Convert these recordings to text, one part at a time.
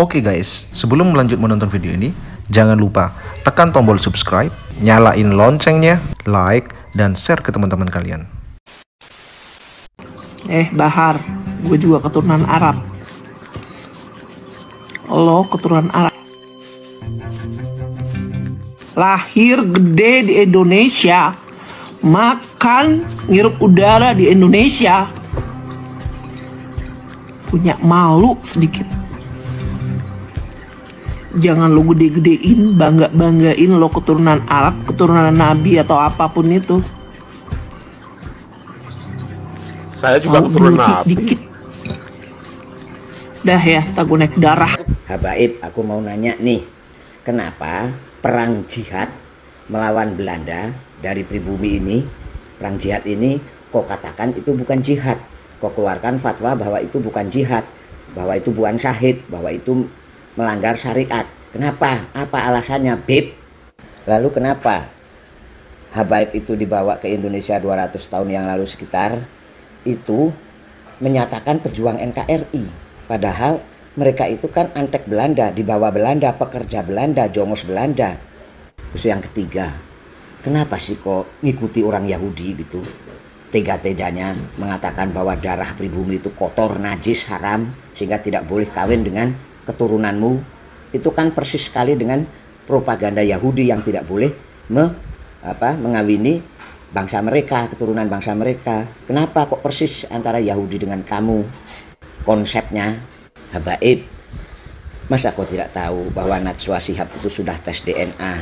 Oke okay guys, sebelum lanjut menonton video ini, jangan lupa tekan tombol subscribe, nyalain loncengnya, like, dan share ke teman-teman kalian. Eh Bahar, gue juga keturunan Arab. Lo keturunan Arab. Lahir gede di Indonesia, makan ngirup udara di Indonesia, punya malu sedikit jangan lo gede-gedein bangga banggain lo keturunan Arab keturunan Nabi atau apapun itu saya juga oh, keturunan Nabi dikit dah ya tak naik darah Habaib aku mau nanya nih kenapa perang jihad melawan Belanda dari pribumi ini perang jihad ini kok katakan itu bukan jihad kok keluarkan fatwa bahwa itu bukan jihad bahwa itu bukan syahid bahwa itu melanggar syariat. Kenapa? Apa alasannya, Bib? Lalu kenapa Habaib itu dibawa ke Indonesia 200 tahun yang lalu sekitar itu menyatakan pejuang NKRI. Padahal mereka itu kan antek Belanda, dibawa Belanda, pekerja Belanda, jongos Belanda. Terus yang ketiga, kenapa sih kok ngikuti orang Yahudi gitu? Tega-teganya mengatakan bahwa darah pribumi itu kotor, najis, haram, sehingga tidak boleh kawin dengan keturunanmu itu kan persis sekali dengan propaganda Yahudi yang tidak boleh me, apa, mengawini bangsa mereka, keturunan bangsa mereka. Kenapa kok persis antara Yahudi dengan kamu? Konsepnya habaib. Masa kau tidak tahu bahwa Najwa Sihab itu sudah tes DNA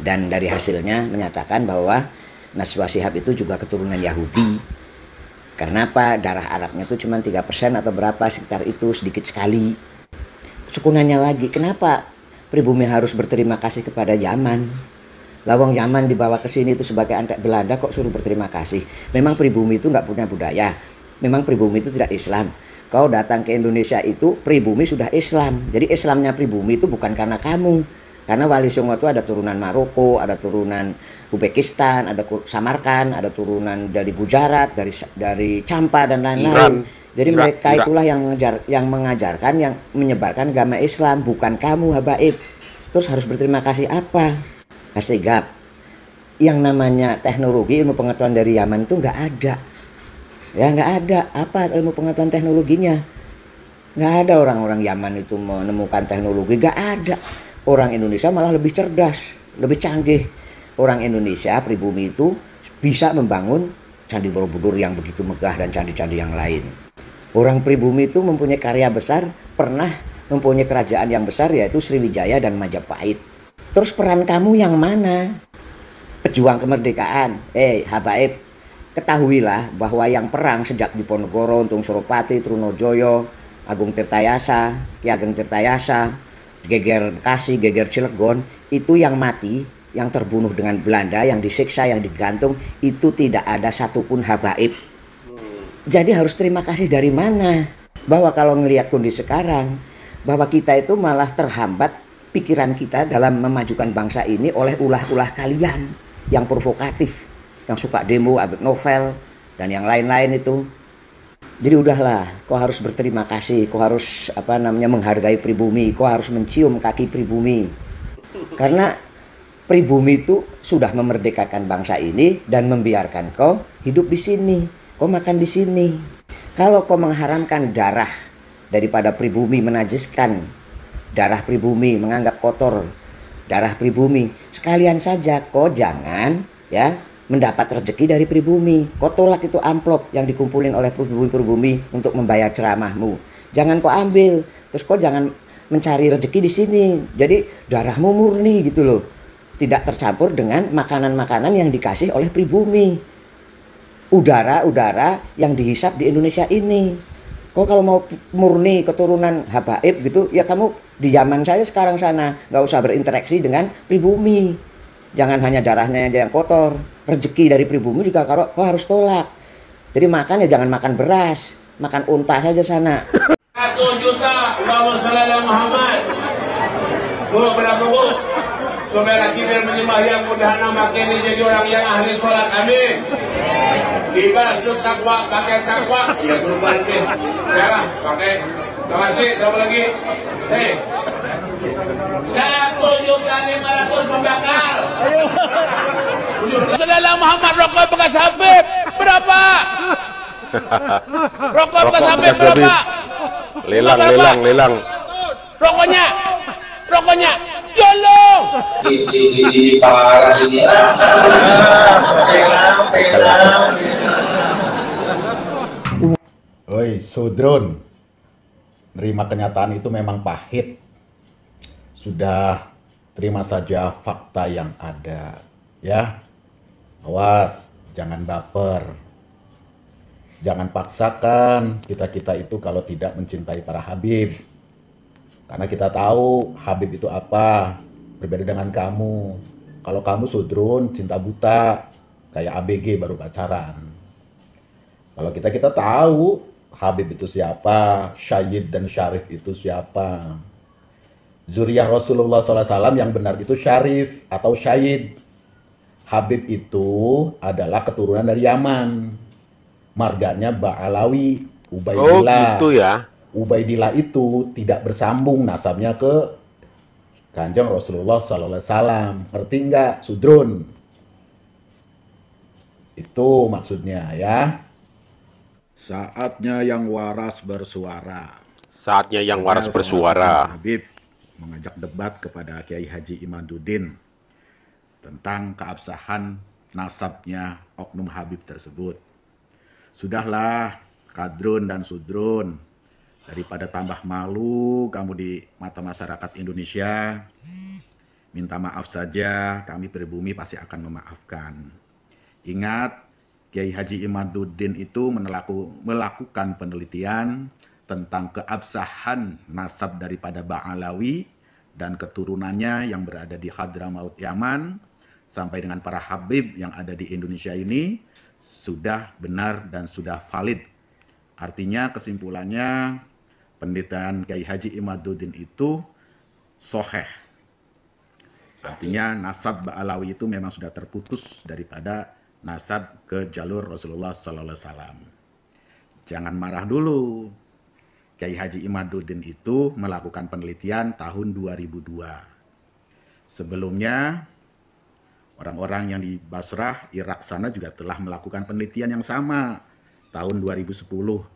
dan dari hasilnya menyatakan bahwa Najwa Sihab itu juga keturunan Yahudi. Karena apa? Darah Arabnya itu cuma 3% atau berapa sekitar itu sedikit sekali sukunannya lagi. Kenapa pribumi harus berterima kasih kepada zaman Lawang zaman dibawa ke sini itu sebagai anak Belanda kok suruh berterima kasih. Memang pribumi itu nggak punya budaya. Memang pribumi itu tidak Islam. Kau datang ke Indonesia itu pribumi sudah Islam. Jadi Islamnya pribumi itu bukan karena kamu. Karena Wali Songo itu ada turunan Maroko, ada turunan Uzbekistan, ada Samarkan, ada turunan dari Gujarat, dari dari Campa dan lain-lain. Jadi Enggak, mereka enggak. itulah yang mengajar, yang mengajarkan, yang menyebarkan agama Islam, bukan kamu habaib. Terus harus berterima kasih apa? Kasih gap? yang namanya teknologi ilmu pengetahuan dari Yaman itu nggak ada. Ya nggak ada. Apa ilmu pengetahuan teknologinya? Nggak ada orang-orang Yaman itu menemukan teknologi. Nggak ada. Orang Indonesia malah lebih cerdas, lebih canggih. Orang Indonesia pribumi itu bisa membangun Candi Borobudur yang begitu megah dan candi-candi yang lain. Orang pribumi itu mempunyai karya besar, pernah mempunyai kerajaan yang besar yaitu Sriwijaya dan Majapahit. Terus peran kamu yang mana? Pejuang kemerdekaan. Eh, Habaib, ketahuilah bahwa yang perang sejak Diponegoro, Untung Suropati, Trunojoyo, Agung Tirtayasa, Ki Ageng Tirtayasa, Geger Bekasi, Geger Cilegon, itu yang mati, yang terbunuh dengan Belanda, yang disiksa, yang digantung, itu tidak ada satupun habaib jadi harus terima kasih dari mana? Bahwa kalau ngelihat kondisi sekarang, bahwa kita itu malah terhambat pikiran kita dalam memajukan bangsa ini oleh ulah-ulah kalian yang provokatif, yang suka demo, abek novel, dan yang lain-lain itu. Jadi udahlah, kau harus berterima kasih, kau harus apa namanya menghargai pribumi, kau harus mencium kaki pribumi. Karena pribumi itu sudah memerdekakan bangsa ini dan membiarkan kau hidup di sini kau makan di sini. Kalau kau mengharamkan darah daripada pribumi menajiskan darah pribumi menganggap kotor darah pribumi sekalian saja kau jangan ya mendapat rezeki dari pribumi kau tolak itu amplop yang dikumpulin oleh pribumi-pribumi untuk membayar ceramahmu jangan kau ambil terus kau jangan mencari rezeki di sini jadi darahmu murni gitu loh tidak tercampur dengan makanan-makanan yang dikasih oleh pribumi udara-udara yang dihisap di Indonesia ini. Kok kalau mau murni keturunan habaib gitu, ya kamu di zaman saya sekarang sana nggak usah berinteraksi dengan pribumi. Jangan hanya darahnya aja yang kotor. Rezeki dari pribumi juga kalau kau harus tolak. Jadi makan ya jangan makan beras, makan unta saja sana. Satu juta, Allahumma salli Muhammad. Guru pada pokok. Semoga kita menyembah yang mudah nama kini jadi orang yang ahli sholat. Amin sub takwa pakai takwa ya suruh balik deh ya pakai terima kasih satu lagi hei eh. satu juta lima ratus pembakar Sedalam Muhammad Rokok bekas Habib berapa? Rokok bekas Habib berapa? Lelang, lelang, lelang. Rokoknya, rokoknya, tolong. Ini, ini, ini parah ini. Ah, pelang, pelang. Sudrun, terima kenyataan itu memang pahit. Sudah terima saja fakta yang ada, ya. Awas, jangan baper. Jangan paksakan kita-kita itu kalau tidak mencintai para Habib. Karena kita tahu Habib itu apa, berbeda dengan kamu. Kalau kamu sudrun, cinta buta, kayak ABG baru pacaran. Kalau kita kita tahu Habib itu siapa, Syahid dan Syarif itu siapa. Zuriyah Rasulullah SAW yang benar itu Syarif atau Syahid. Habib itu adalah keturunan dari Yaman. Marganya Ba'alawi, Ubaidillah. Oh gitu ya. Ubaidillah itu tidak bersambung nasabnya ke Kanjeng Rasulullah SAW. Ngerti nggak, Sudrun? Itu maksudnya ya. Saatnya yang waras bersuara. Saatnya yang waras bersuara. Habib mengajak debat kepada Kiai Haji Imaduddin tentang keabsahan nasabnya Oknum Habib tersebut. Sudahlah kadrun dan sudrun daripada tambah malu kamu di mata masyarakat Indonesia. Minta maaf saja, kami pribumi pasti akan memaafkan. Ingat Kiai Haji Imaduddin itu menelaku, melakukan penelitian tentang keabsahan nasab daripada Ba'alawi dan keturunannya yang berada di Hadramaut Yaman sampai dengan para Habib yang ada di Indonesia ini sudah benar dan sudah valid. Artinya kesimpulannya penelitian Kiai Haji Imaduddin itu soheh. Artinya nasab Ba'alawi itu memang sudah terputus daripada nasab ke jalur Rasulullah Sallallahu Alaihi Wasallam. Jangan marah dulu. Kiai Haji Imaduddin itu melakukan penelitian tahun 2002. Sebelumnya, orang-orang yang di Basrah, Irak sana juga telah melakukan penelitian yang sama. Tahun 2010,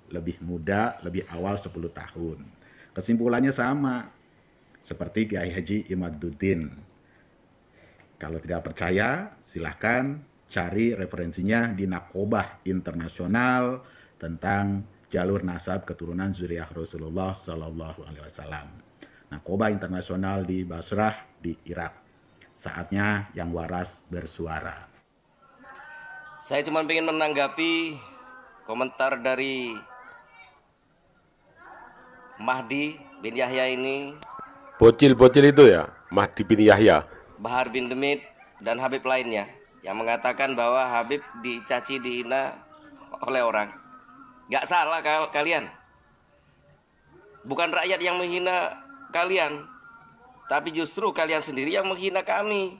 lebih muda, lebih awal 10 tahun. Kesimpulannya sama, seperti Kiai Haji Imaduddin. Kalau tidak percaya, silahkan cari referensinya di Nakobah Internasional tentang jalur nasab keturunan Zuriyah Rasulullah Shallallahu Alaihi Wasallam. Nakobah Internasional di Basrah di Irak. Saatnya yang waras bersuara. Saya cuma ingin menanggapi komentar dari Mahdi bin Yahya ini. Bocil-bocil itu ya, Mahdi bin Yahya. Bahar bin Demit dan Habib lainnya yang mengatakan bahwa Habib dicaci dihina oleh orang. Gak salah kal kalian. Bukan rakyat yang menghina kalian, tapi justru kalian sendiri yang menghina kami.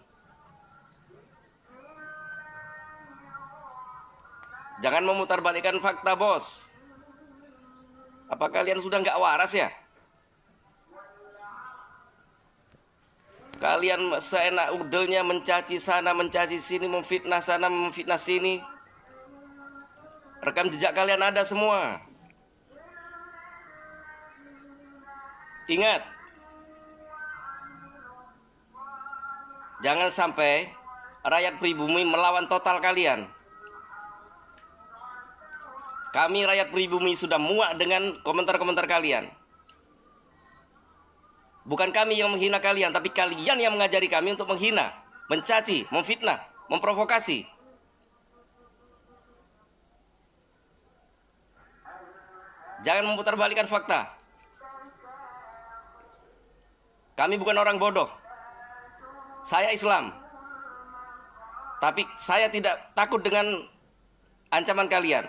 Jangan memutarbalikkan fakta, bos. Apa kalian sudah nggak waras ya? Kalian seenak udelnya mencaci sana, mencaci sini, memfitnah sana, memfitnah sini. Rekam jejak kalian ada semua. Ingat. Jangan sampai rakyat pribumi melawan total kalian. Kami rakyat pribumi sudah muak dengan komentar-komentar kalian. Bukan kami yang menghina kalian, tapi kalian yang mengajari kami untuk menghina, mencaci, memfitnah, memprovokasi. Jangan memutarbalikkan fakta. Kami bukan orang bodoh. Saya Islam. Tapi saya tidak takut dengan ancaman kalian.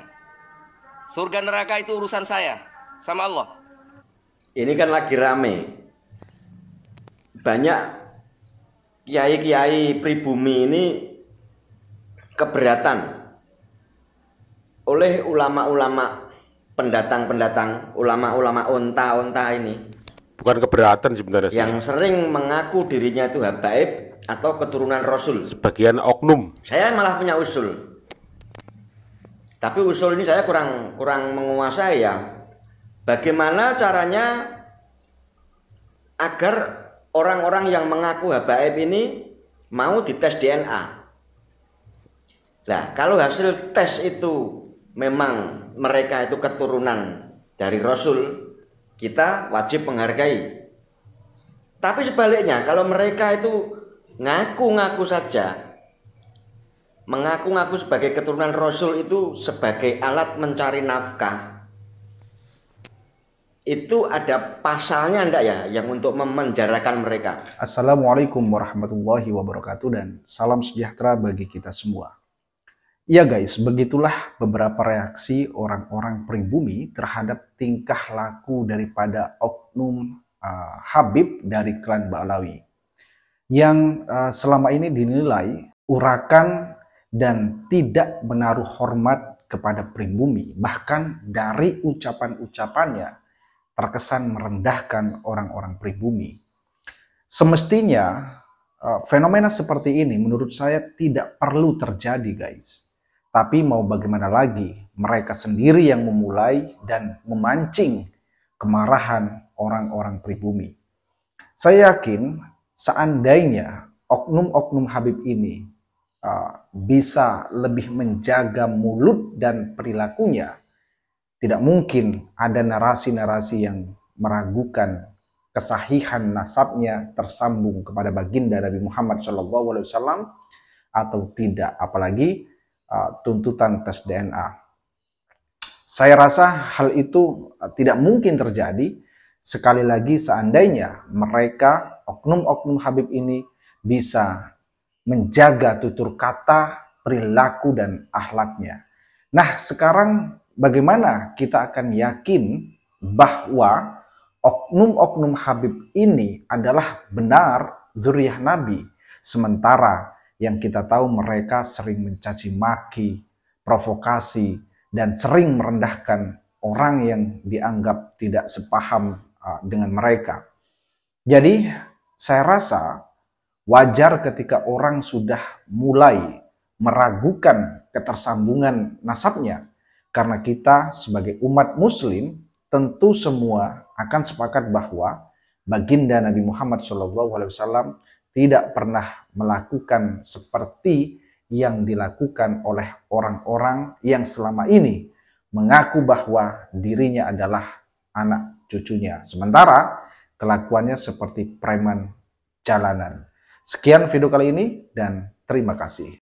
Surga neraka itu urusan saya sama Allah. Ini kan lagi rame banyak kiai-kiai pribumi ini keberatan oleh ulama-ulama pendatang-pendatang, ulama-ulama onta-onta ini. Bukan keberatan sebenarnya. Yang sering mengaku dirinya itu habaib atau keturunan Rasul. Sebagian oknum. Saya malah punya usul. Tapi usul ini saya kurang kurang menguasai ya. Bagaimana caranya agar orang-orang yang mengaku habaib ini mau dites DNA. Nah, kalau hasil tes itu memang mereka itu keturunan dari Rasul, kita wajib menghargai. Tapi sebaliknya, kalau mereka itu ngaku-ngaku saja, mengaku-ngaku sebagai keturunan Rasul itu sebagai alat mencari nafkah, itu ada pasalnya enggak ya yang untuk memenjarakan mereka? Assalamualaikum warahmatullahi wabarakatuh dan salam sejahtera bagi kita semua. Ya guys, begitulah beberapa reaksi orang-orang pribumi terhadap tingkah laku daripada oknum uh, Habib dari klan Ba'lawi. yang uh, selama ini dinilai urakan dan tidak menaruh hormat kepada pribumi bahkan dari ucapan-ucapannya terkesan merendahkan orang-orang pribumi. Semestinya eh, fenomena seperti ini menurut saya tidak perlu terjadi guys. Tapi mau bagaimana lagi, mereka sendiri yang memulai dan memancing kemarahan orang-orang pribumi. Saya yakin seandainya oknum-oknum Habib ini eh, bisa lebih menjaga mulut dan perilakunya, tidak mungkin ada narasi-narasi yang meragukan kesahihan nasabnya tersambung kepada baginda Nabi Muhammad SAW atau tidak, apalagi uh, tuntutan tes DNA. Saya rasa hal itu uh, tidak mungkin terjadi. Sekali lagi, seandainya mereka, oknum-oknum Habib ini, bisa menjaga tutur kata, perilaku, dan ahlaknya. Nah, sekarang bagaimana kita akan yakin bahwa oknum-oknum Habib ini adalah benar zuriyah Nabi, sementara yang kita tahu mereka sering mencaci maki, provokasi, dan sering merendahkan orang yang dianggap tidak sepaham uh, dengan mereka. Jadi saya rasa wajar ketika orang sudah mulai meragukan ketersambungan nasabnya karena kita sebagai umat muslim tentu semua akan sepakat bahwa baginda Nabi Muhammad SAW tidak pernah melakukan seperti yang dilakukan oleh orang-orang yang selama ini mengaku bahwa dirinya adalah anak cucunya. Sementara kelakuannya seperti preman jalanan. Sekian video kali ini dan terima kasih.